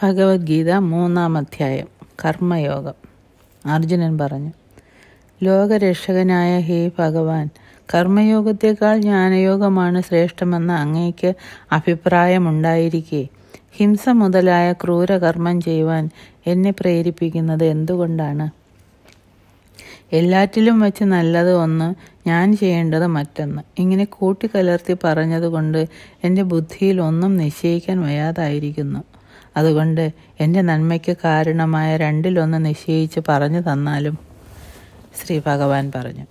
ഭഗവത്ഗീത മൂന്നാം അധ്യായം കർമ്മയോഗം അർജുനൻ പറഞ്ഞു ലോകരക്ഷകനായ ഹേ ഭഗവാൻ കർമ്മയോഗത്തേക്കാൾ ജ്ഞാനയോഗമാണ് ശ്രേഷ്ഠമെന്ന് അങ്ങേക്ക് അഭിപ്രായമുണ്ടായിരിക്കെ ഹിംസ മുതലായ ക്രൂരകർമ്മം ചെയ്യുവാൻ എന്നെ പ്രേരിപ്പിക്കുന്നത് എന്തുകൊണ്ടാണ് എല്ലാറ്റിലും വെച്ച് നല്ലത് ഒന്ന് ഞാൻ ചെയ്യേണ്ടത് മറ്റൊന്ന് ഇങ്ങനെ കൂട്ടിക്കലർത്തി പറഞ്ഞതുകൊണ്ട് എൻ്റെ ബുദ്ധിയിൽ ഒന്നും നിശ്ചയിക്കാൻ വയ്യാതായിരിക്കുന്നു അതുകൊണ്ട് എൻ്റെ നന്മയ്ക്ക് കാരണമായ രണ്ടിലൊന്ന് നിശ്ചയിച്ച് പറഞ്ഞു തന്നാലും ശ്രീ ഭഗവാൻ പറഞ്ഞു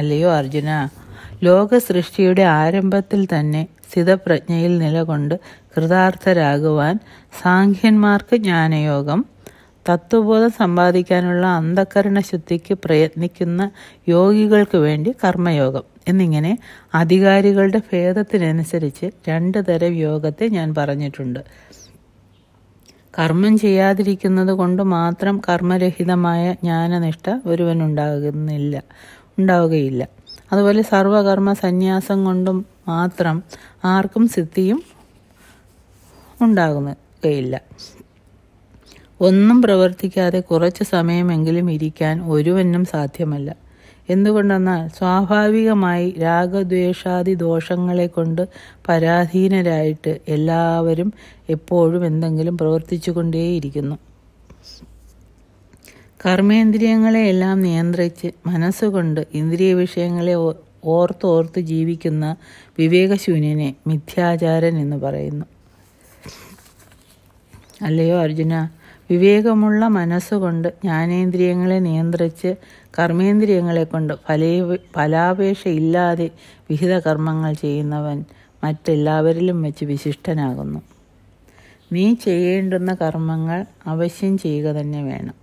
അല്ലയോ അർജുന ലോക സൃഷ്ടിയുടെ ആരംഭത്തിൽ തന്നെ സ്ഥിതപ്രജ്ഞയിൽ നിലകൊണ്ട് കൃതാർത്ഥരാകുവാൻ സാഖ്യന്മാർക്ക് ജ്ഞാനയോഗം തത്വബോധം സമ്പാദിക്കാനുള്ള അന്ധകരണ ശുദ്ധിക്ക് പ്രയത്നിക്കുന്ന യോഗികൾക്ക് വേണ്ടി കർമ്മയോഗം എന്നിങ്ങനെ അധികാരികളുടെ ഭേദത്തിനനുസരിച്ച് രണ്ട് തരം യോഗത്തെ ഞാൻ പറഞ്ഞിട്ടുണ്ട് കർമ്മം ചെയ്യാതിരിക്കുന്നത് കൊണ്ട് മാത്രം കർമ്മരഹിതമായ ജ്ഞാനനിഷ്ഠ ഒരുവനുണ്ടാകുന്നില്ല ഉണ്ടാവുകയില്ല അതുപോലെ സർവകർമ്മ സന്യാസം കൊണ്ടും മാത്രം ആർക്കും സിദ്ധിയും ഉണ്ടാകുകയില്ല ഒന്നും പ്രവർത്തിക്കാതെ കുറച്ച് സമയമെങ്കിലും ഇരിക്കാൻ ഒരുവനും സാധ്യമല്ല എന്തുകൊണ്ടെന്നാൽ സ്വാഭാവികമായി രാഗദ്വേഷാദി ദോഷങ്ങളെ കൊണ്ട് പരാധീനരായിട്ട് എല്ലാവരും എപ്പോഴും എന്തെങ്കിലും പ്രവർത്തിച്ചുകൊണ്ടേയിരിക്കുന്നു കർമ്മേന്ദ്രിയങ്ങളെയെല്ലാം നിയന്ത്രിച്ച് മനസ്സുകൊണ്ട് ഇന്ദ്രിയ വിഷയങ്ങളെ ഓർത്തോർത്ത് ജീവിക്കുന്ന വിവേകശൂന്യനെ മിഥ്യാചാരൻ എന്ന് പറയുന്നു അല്ലയോ അർജുന വിവേകമുള്ള മനസ്സുകൊണ്ട് ജ്ഞാനേന്ദ്രിയങ്ങളെ നിയന്ത്രിച്ച് കർമ്മേന്ദ്രിയങ്ങളെ കൊണ്ട് ഫലേ ഫലാപേക്ഷയില്ലാതെ വിഹിത കർമ്മങ്ങൾ ചെയ്യുന്നവൻ മറ്റെല്ലാവരിലും വെച്ച് വിശിഷ്ടനാകുന്നു നീ ചെയ്യേണ്ടുന്ന കർമ്മങ്ങൾ അവശ്യം ചെയ്യുക തന്നെ വേണം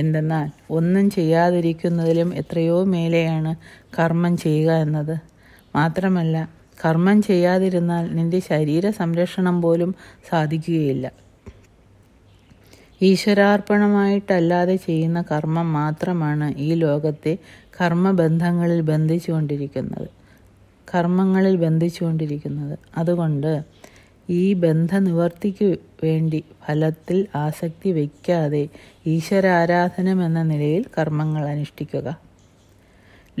എന്തെന്നാൽ ഒന്നും ചെയ്യാതിരിക്കുന്നതിലും എത്രയോ മേലെയാണ് കർമ്മം ചെയ്യുക എന്നത് മാത്രമല്ല കർമ്മം ചെയ്യാതിരുന്നാൽ നിന്റെ ശരീര സംരക്ഷണം പോലും സാധിക്കുകയില്ല ഈശ്വരാർപ്പണമായിട്ടല്ലാതെ ചെയ്യുന്ന കർമ്മം മാത്രമാണ് ഈ ലോകത്തെ കർമ്മബന്ധങ്ങളിൽ ബന്ധിച്ചുകൊണ്ടിരിക്കുന്നത് കർമ്മങ്ങളിൽ ബന്ധിച്ചുകൊണ്ടിരിക്കുന്നത് അതുകൊണ്ട് ഈ ബന്ധനിവർത്തിക്ക് വേണ്ടി ഫലത്തിൽ ആസക്തി വയ്ക്കാതെ ഈശ്വരാരാധനമെന്ന എന്ന നിലയിൽ കർമ്മങ്ങൾ അനുഷ്ഠിക്കുക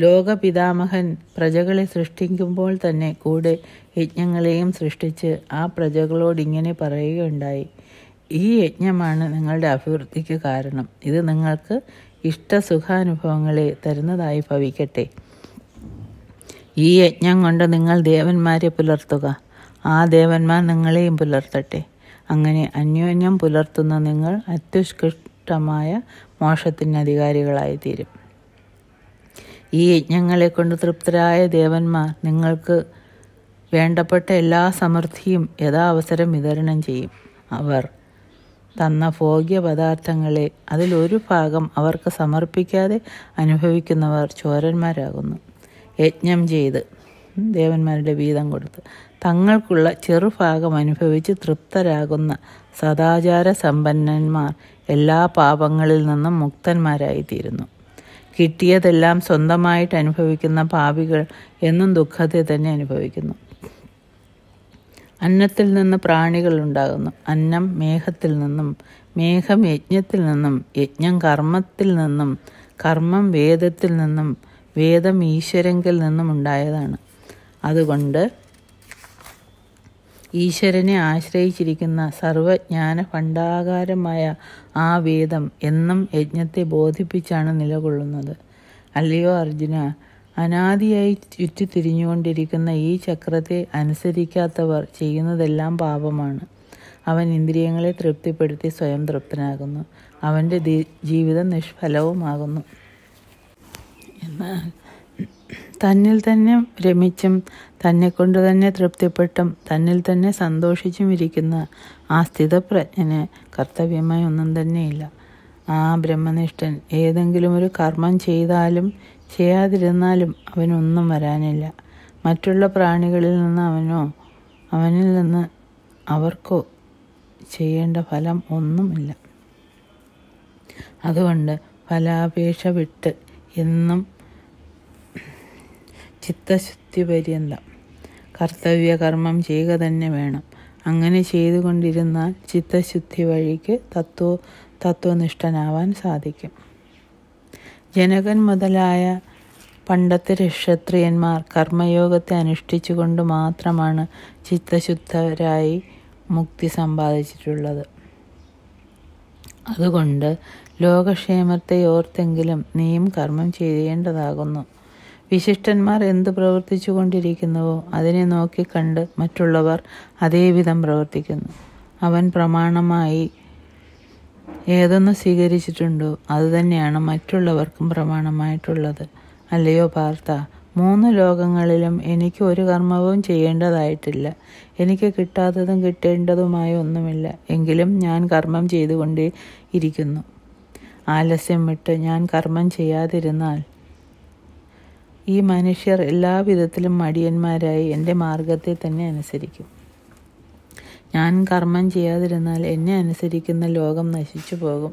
ലോകപിതാമഹൻ പ്രജകളെ സൃഷ്ടിക്കുമ്പോൾ തന്നെ കൂടെ യജ്ഞങ്ങളെയും സൃഷ്ടിച്ച് ആ പ്രജകളോട് ഇങ്ങനെ പറയുകയുണ്ടായി ഈ യജ്ഞമാണ് നിങ്ങളുടെ അഭിവൃദ്ധിക്ക് കാരണം ഇത് നിങ്ങൾക്ക് ഇഷ്ട സുഖാനുഭവങ്ങളെ തരുന്നതായി ഭവിക്കട്ടെ ഈ യജ്ഞം കൊണ്ട് നിങ്ങൾ ദേവന്മാരെ പുലർത്തുക ആ ദേവന്മാർ നിങ്ങളെയും പുലർത്തട്ടെ അങ്ങനെ അന്യോന്യം പുലർത്തുന്ന നിങ്ങൾ അത്യുഷ്കൃഷ്ടമായ മോക്ഷത്തിന് അധികാരികളായിത്തീരും ഈ യജ്ഞങ്ങളെ കൊണ്ട് തൃപ്തരായ ദേവന്മാർ നിങ്ങൾക്ക് വേണ്ടപ്പെട്ട എല്ലാ സമൃദ്ധിയും അവസരം വിതരണം ചെയ്യും അവർ തന്ന ഭോഗ്യപദാർത്ഥങ്ങളെ അതിലൊരു ഭാഗം അവർക്ക് സമർപ്പിക്കാതെ അനുഭവിക്കുന്നവർ ചോരന്മാരാകുന്നു യജ്ഞം ചെയ്ത് ദേവന്മാരുടെ വീതം കൊടുത്ത് തങ്ങൾക്കുള്ള ചെറുഭാഗം അനുഭവിച്ച് തൃപ്തരാകുന്ന സദാചാര സമ്പന്നന്മാർ എല്ലാ പാപങ്ങളിൽ നിന്നും മുക്തന്മാരായിത്തീരുന്നു കിട്ടിയതെല്ലാം സ്വന്തമായിട്ട് അനുഭവിക്കുന്ന പാപികൾ എന്നും ദുഃഖത്തെ തന്നെ അനുഭവിക്കുന്നു അന്നത്തിൽ നിന്ന് പ്രാണികൾ ഉണ്ടാകുന്നു അന്നം മേഘത്തിൽ നിന്നും മേഘം യജ്ഞത്തിൽ നിന്നും യജ്ഞം കർമ്മത്തിൽ നിന്നും കർമ്മം വേദത്തിൽ നിന്നും വേദം ഈശ്വരങ്കിൽ നിന്നും ഉണ്ടായതാണ് അതുകൊണ്ട് ഈശ്വരനെ ആശ്രയിച്ചിരിക്കുന്ന സർവജ്ഞാന ഭണ്ഡാകാരമായ ആ വേദം എന്നും യജ്ഞത്തെ ബോധിപ്പിച്ചാണ് നിലകൊള്ളുന്നത് അല്ലയോ അർജുന അനാദിയായി ചുറ്റിത്തിരിഞ്ഞുകൊണ്ടിരിക്കുന്ന ഈ ചക്രത്തെ അനുസരിക്കാത്തവർ ചെയ്യുന്നതെല്ലാം പാപമാണ് അവൻ ഇന്ദ്രിയങ്ങളെ തൃപ്തിപ്പെടുത്തി സ്വയം തൃപ്തനാകുന്നു അവൻ്റെ ജീവിതം നിഷ്ഫലവുമാകുന്നു എന്നാൽ തന്നിൽ തന്നെ രമിച്ചും തന്നെക്കൊണ്ട് തന്നെ തൃപ്തിപ്പെട്ടും തന്നിൽ തന്നെ സന്തോഷിച്ചും ഇരിക്കുന്ന ആ സ്ഥിതപ്രജ്ഞന് കർത്തവ്യമായി ഒന്നും തന്നെയില്ല ആ ബ്രഹ്മനിഷ്ഠൻ ഏതെങ്കിലും ഒരു കർമ്മം ചെയ്താലും ചെയ്യാതിരുന്നാലും അവനൊന്നും വരാനില്ല മറ്റുള്ള പ്രാണികളിൽ നിന്ന് അവനോ അവനിൽ നിന്ന് അവർക്കോ ചെയ്യേണ്ട ഫലം ഒന്നുമില്ല അതുകൊണ്ട് ഫലാപേക്ഷ വിട്ട് എന്നും ചിത്തശുദ്ധി പര്യന്തം കർത്തവ്യകർമ്മം ചെയ്യുക തന്നെ വേണം അങ്ങനെ ചെയ്തുകൊണ്ടിരുന്നാൽ ചിത്തശുദ്ധി വഴിക്ക് തത്വ തത്വനിഷ്ഠനാവാൻ സാധിക്കും ജനകൻ മുതലായ പണ്ടത്തെ ക്ഷത്രിയന്മാർ കർമ്മയോഗത്തെ അനുഷ്ഠിച്ചുകൊണ്ട് മാത്രമാണ് ചിത്തശുദ്ധരായി മുക്തി സമ്പാദിച്ചിട്ടുള്ളത് അതുകൊണ്ട് ലോകക്ഷേമത്തെ ഓർത്തെങ്കിലും നീയും കർമ്മം ചെയ്യേണ്ടതാകുന്നു വിശിഷ്ടന്മാർ എന്ത് പ്രവർത്തിച്ചു കൊണ്ടിരിക്കുന്നുവോ അതിനെ നോക്കിക്കണ്ട് മറ്റുള്ളവർ അതേവിധം പ്രവർത്തിക്കുന്നു അവൻ പ്രമാണമായി ഏതൊന്ന് സ്വീകരിച്ചിട്ടുണ്ടോ അതുതന്നെയാണ് മറ്റുള്ളവർക്കും പ്രമാണമായിട്ടുള്ളത് അല്ലയോ പാർത്ത മൂന്ന് ലോകങ്ങളിലും എനിക്ക് ഒരു കർമ്മവും ചെയ്യേണ്ടതായിട്ടില്ല എനിക്ക് കിട്ടാത്തതും കിട്ടേണ്ടതുമായ ഒന്നുമില്ല എങ്കിലും ഞാൻ കർമ്മം ചെയ്തുകൊണ്ടേ ഇരിക്കുന്നു ആലസ്യം വിട്ട് ഞാൻ കർമ്മം ചെയ്യാതിരുന്നാൽ ഈ മനുഷ്യർ എല്ലാ വിധത്തിലും മടിയന്മാരായി എൻ്റെ മാർഗത്തെ തന്നെ അനുസരിക്കും ഞാൻ കർമ്മം ചെയ്യാതിരുന്നാൽ എന്നെ അനുസരിക്കുന്ന ലോകം നശിച്ചു പോകും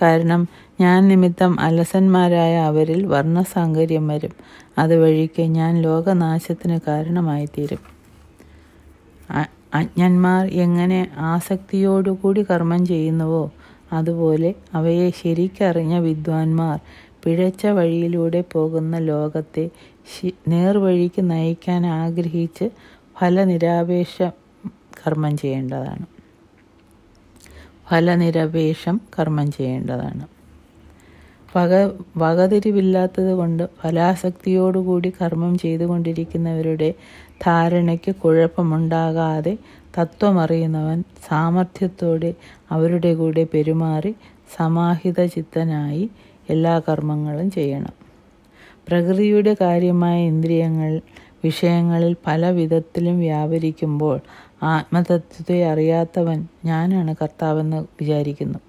കാരണം ഞാൻ നിമിത്തം അലസന്മാരായ അവരിൽ വർണ്ണസാങ്കര്യം വരും അതുവഴിക്ക് ഞാൻ ലോകനാശത്തിന് കാരണമായിത്തീരും അജ്ഞന്മാർ എങ്ങനെ ആസക്തിയോടുകൂടി കർമ്മം ചെയ്യുന്നുവോ അതുപോലെ അവയെ ശരിക്കറിഞ്ഞ വിദ്വാൻമാർ പിഴച്ച വഴിയിലൂടെ പോകുന്ന ലോകത്തെ നേർവഴിക്ക് നയിക്കാൻ ആഗ്രഹിച്ച് ഫലനിരാപേക്ഷ കർമ്മം ചെയ്യേണ്ടതാണ് ഫലനിരപേക്ഷം കർമ്മം ചെയ്യേണ്ടതാണ് വക വകതിരിവില്ലാത്തത് കൊണ്ട് ഫലാസക്തിയോടുകൂടി കർമ്മം ചെയ്തുകൊണ്ടിരിക്കുന്നവരുടെ ധാരണയ്ക്ക് കുഴപ്പമുണ്ടാകാതെ തത്വമറിയുന്നവൻ സാമർഥ്യത്തോടെ അവരുടെ കൂടെ പെരുമാറി സമാഹിത ചിത്തനായി എല്ലാ കർമ്മങ്ങളും ചെയ്യണം പ്രകൃതിയുടെ കാര്യമായ ഇന്ദ്രിയങ്ങൾ വിഷയങ്ങളിൽ പല വിധത്തിലും വ്യാപരിക്കുമ്പോൾ ആത്മതത്വത്തെ അറിയാത്തവൻ ഞാനാണ് കർത്താവെന്ന് വിചാരിക്കുന്നു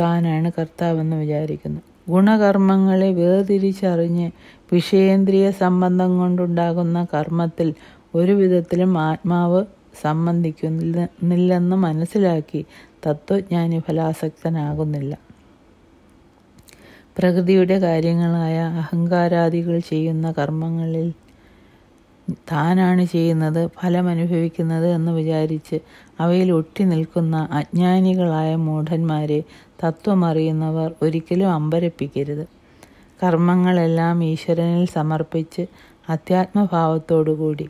താനാണ് കർത്താവെന്ന് വിചാരിക്കുന്നു ഗുണകർമ്മങ്ങളെ വേർതിരിച്ചറിഞ്ഞ് വിഷയേന്ദ്രിയ സംബന്ധം കൊണ്ടുണ്ടാകുന്ന കർമ്മത്തിൽ ഒരു വിധത്തിലും ആത്മാവ് സംബന്ധിക്കുന്നില്ലെന്ന് മനസ്സിലാക്കി തത്വജ്ഞാനി ഫലാസക്തനാകുന്നില്ല പ്രകൃതിയുടെ കാര്യങ്ങളായ അഹങ്കാരാദികൾ ചെയ്യുന്ന കർമ്മങ്ങളിൽ താനാണ് ചെയ്യുന്നത് ഫലമനുഭവിക്കുന്നത് എന്ന് വിചാരിച്ച് അവയിൽ ഒട്ടി നിൽക്കുന്ന അജ്ഞാനികളായ മൂഢന്മാരെ തത്വമറിയുന്നവർ ഒരിക്കലും അമ്പരപ്പിക്കരുത് കർമ്മങ്ങളെല്ലാം ഈശ്വരനിൽ സമർപ്പിച്ച് അത്യാത്മഭാവത്തോടുകൂടി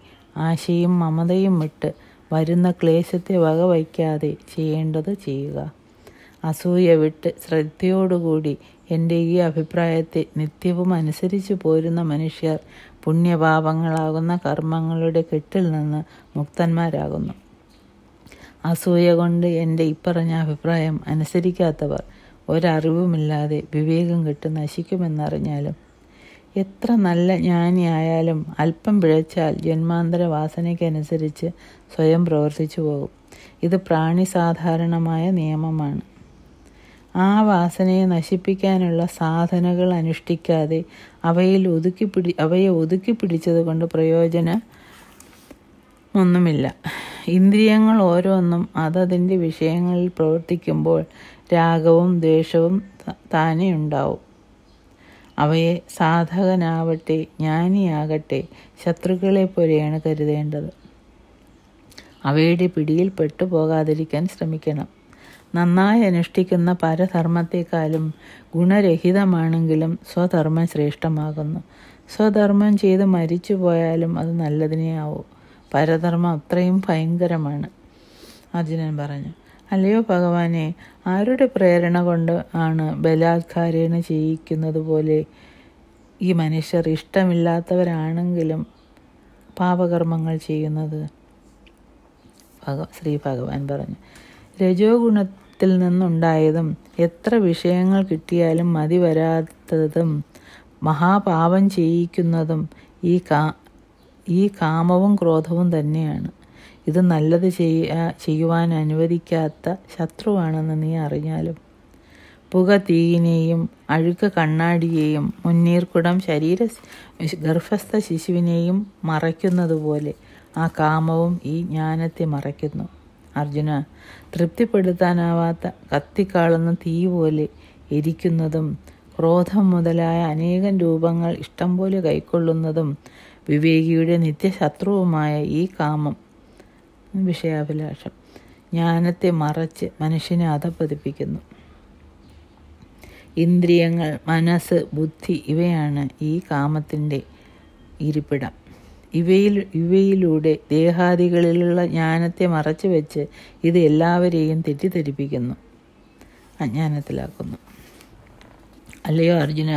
ആശയും മമതയും വിട്ട് വരുന്ന ക്ലേശത്തെ വകവയ്ക്കാതെ ചെയ്യേണ്ടത് ചെയ്യുക അസൂയ വിട്ട് ശ്രദ്ധയോടുകൂടി എൻ്റെ ഈ അഭിപ്രായത്തെ നിത്യവും അനുസരിച്ചു പോരുന്ന മനുഷ്യർ പുണ്യപാപങ്ങളാകുന്ന കർമ്മങ്ങളുടെ കെട്ടിൽ നിന്ന് മുക്തന്മാരാകുന്നു അസൂയ കൊണ്ട് എൻ്റെ ഇപ്പറഞ്ഞ അഭിപ്രായം അനുസരിക്കാത്തവർ ഒരറിവുമില്ലാതെ വിവേകം കെട്ട് നശിക്കുമെന്നറിഞ്ഞാലും എത്ര നല്ല ജ്ഞാനിയായാലും അല്പം പിഴച്ചാൽ ജന്മാന്തര വാസനയ്ക്കനുസരിച്ച് സ്വയം പ്രവർത്തിച്ചു പോകും ഇത് പ്രാണി സാധാരണമായ നിയമമാണ് ആ വാസനയെ നശിപ്പിക്കാനുള്ള സാധനകൾ അനുഷ്ഠിക്കാതെ അവയിൽ ഒതുക്കി പിടി അവയെ ഒതുക്കി പിടിച്ചത് കൊണ്ട് പ്രയോജന ഒന്നുമില്ല ഇന്ദ്രിയങ്ങൾ ഓരോന്നും അതതിൻ്റെ വിഷയങ്ങളിൽ പ്രവർത്തിക്കുമ്പോൾ രാഗവും ദ്വേഷവും താനേ ഉണ്ടാവും അവയെ സാധകനാവട്ടെ ജ്ഞാനിയാകട്ടെ ശത്രുക്കളെ പോലെയാണ് കരുതേണ്ടത് അവയുടെ പിടിയിൽ പെട്ടുപോകാതിരിക്കാൻ ശ്രമിക്കണം നന്നായി അനുഷ്ഠിക്കുന്ന പരധർമ്മത്തെക്കാളും ഗുണരഹിതമാണെങ്കിലും സ്വധർമ്മം ശ്രേഷ്ഠമാകുന്നു സ്വധർമ്മം ചെയ്ത് മരിച്ചു പോയാലും അത് നല്ലതിനെയാവും പരധർമ്മം അത്രയും ഭയങ്കരമാണ് അർജുനൻ പറഞ്ഞു അല്ലയോ ഭഗവാനെ ആരുടെ പ്രേരണ കൊണ്ട് ആണ് ബലാത്കാരേണ ചെയ്യിക്കുന്നത് പോലെ ഈ മനുഷ്യർ ഇഷ്ടമില്ലാത്തവരാണെങ്കിലും പാപകർമ്മങ്ങൾ ചെയ്യുന്നത് ഭഗ ശ്രീ ഭഗവാൻ പറഞ്ഞു രജോ ഗുണ ത്തിൽ നിന്നുണ്ടായതും എത്ര വിഷയങ്ങൾ കിട്ടിയാലും മതി വരാത്തതും മഹാപാപം ചെയ്യിക്കുന്നതും ഈ കാ ഈ കാമവും ക്രോധവും തന്നെയാണ് ഇത് നല്ലത് ചെയ്യാ ചെയ്യുവാൻ അനുവദിക്കാത്ത ശത്രുവാണെന്ന് നീ അറിഞ്ഞാലും പുക തീയിനെയും അഴുക്ക് കണ്ണാടിയെയും മുന്നീർക്കുടം ശരീര ഗർഭസ്ഥ ശിശുവിനെയും മറയ്ക്കുന്നതുപോലെ ആ കാമവും ഈ ജ്ഞാനത്തെ മറയ്ക്കുന്നു അർജുന തൃപ്തിപ്പെടുത്താനാവാത്ത കത്തിക്കാളുന്ന തീ പോലെ എരിക്കുന്നതും ക്രോധം മുതലായ അനേകം രൂപങ്ങൾ ഇഷ്ടം പോലെ കൈക്കൊള്ളുന്നതും വിവേകിയുടെ നിത്യശത്രുവുമായ ഈ കാമം വിഷയാഭിലാഷം ജ്ഞാനത്തെ മറച്ച് മനുഷ്യനെ അധപ്പതിപ്പിക്കുന്നു ഇന്ദ്രിയങ്ങൾ മനസ്സ് ബുദ്ധി ഇവയാണ് ഈ കാമത്തിൻ്റെ ഇരിപ്പിടം ഇവയിൽ ഇവയിലൂടെ ദേഹാദികളിലുള്ള ജ്ഞാനത്തെ മറച്ചു വെച്ച് ഇത് എല്ലാവരെയും തെറ്റിദ്ധരിപ്പിക്കുന്നു അജ്ഞാനത്തിലാക്കുന്നു അല്ലയോ അർജുന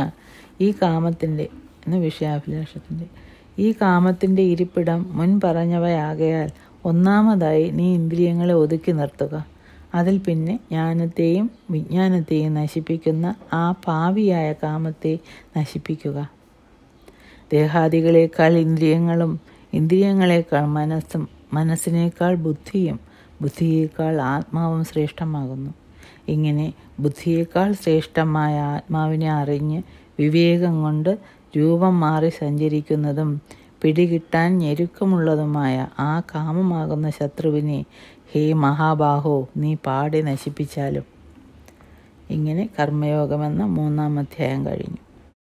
ഈ കാമത്തിൻ്റെ എന്ന വിഷയാഭിലാഷത്തിൻ്റെ ഈ കാമത്തിൻ്റെ ഇരിപ്പിടം മുൻ പറഞ്ഞവയാകയാൽ ഒന്നാമതായി നീ ഇന്ദ്രിയങ്ങളെ ഒതുക്കി നിർത്തുക അതിൽ പിന്നെ ജ്ഞാനത്തെയും വിജ്ഞാനത്തെയും നശിപ്പിക്കുന്ന ആ പാവിയായ കാമത്തെ നശിപ്പിക്കുക ദേഹാദികളേക്കാൾ ഇന്ദ്രിയങ്ങളും ഇന്ദ്രിയങ്ങളെക്കാൾ മനസ്സും മനസ്സിനേക്കാൾ ബുദ്ധിയും ബുദ്ധിയേക്കാൾ ആത്മാവും ശ്രേഷ്ഠമാകുന്നു ഇങ്ങനെ ബുദ്ധിയേക്കാൾ ശ്രേഷ്ഠമായ ആത്മാവിനെ അറിഞ്ഞ് വിവേകം കൊണ്ട് രൂപം മാറി സഞ്ചരിക്കുന്നതും പിടികിട്ടാൻ ഞെരുക്കമുള്ളതുമായ ആ കാമമാകുന്ന ശത്രുവിനെ ഹേ മഹാബാഹോ നീ പാടി നശിപ്പിച്ചാലും ഇങ്ങനെ കർമ്മയോഗമെന്ന മൂന്നാം അധ്യായം കഴിഞ്ഞു